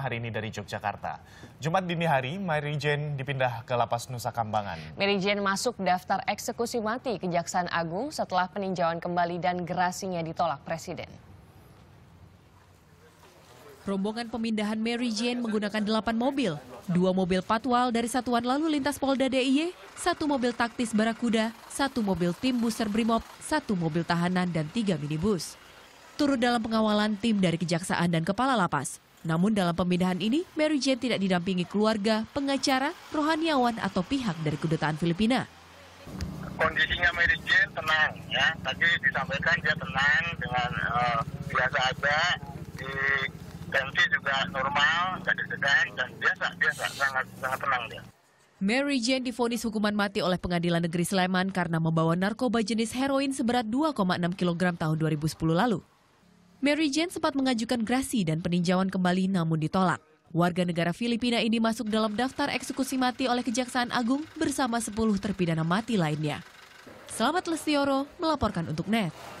hari ini dari Yogyakarta. Jumat dini hari, Mary Jane dipindah ke Lapas Nusa Kambangan. Mary Jane masuk daftar eksekusi mati Kejaksaan Agung setelah peninjauan kembali dan gerasinya ditolak Presiden. Rombongan pemindahan Mary Jane menggunakan delapan mobil, dua mobil patwal dari Satuan Lalu Lintas Polda DIY, satu mobil taktis Barakuda, satu mobil tim buser Brimob, satu mobil tahanan, dan tiga minibus. Turut dalam pengawalan tim dari Kejaksaan dan Kepala Lapas, namun dalam pemindahan ini, Mary Jane tidak didampingi keluarga, pengacara, rohaniawan, atau pihak dari kedutaan Filipina. Kondisinya Mary Jane tenang, ya. Tadi disampaikan dia tenang dengan uh, biasa aja, tensi juga normal, tidak deg-degan, dan biasa, biasa, sangat, sangat tenang dia. Mary Jane difonis hukuman mati oleh Pengadilan Negeri Sleman karena membawa narkoba jenis heroin seberat 2,6 kg tahun 2010 lalu. Mary Jane sempat mengajukan grasi dan peninjauan kembali namun ditolak. Warga negara Filipina ini masuk dalam daftar eksekusi mati oleh Kejaksaan Agung bersama 10 terpidana mati lainnya. Selamat Lestioro melaporkan untuk NET.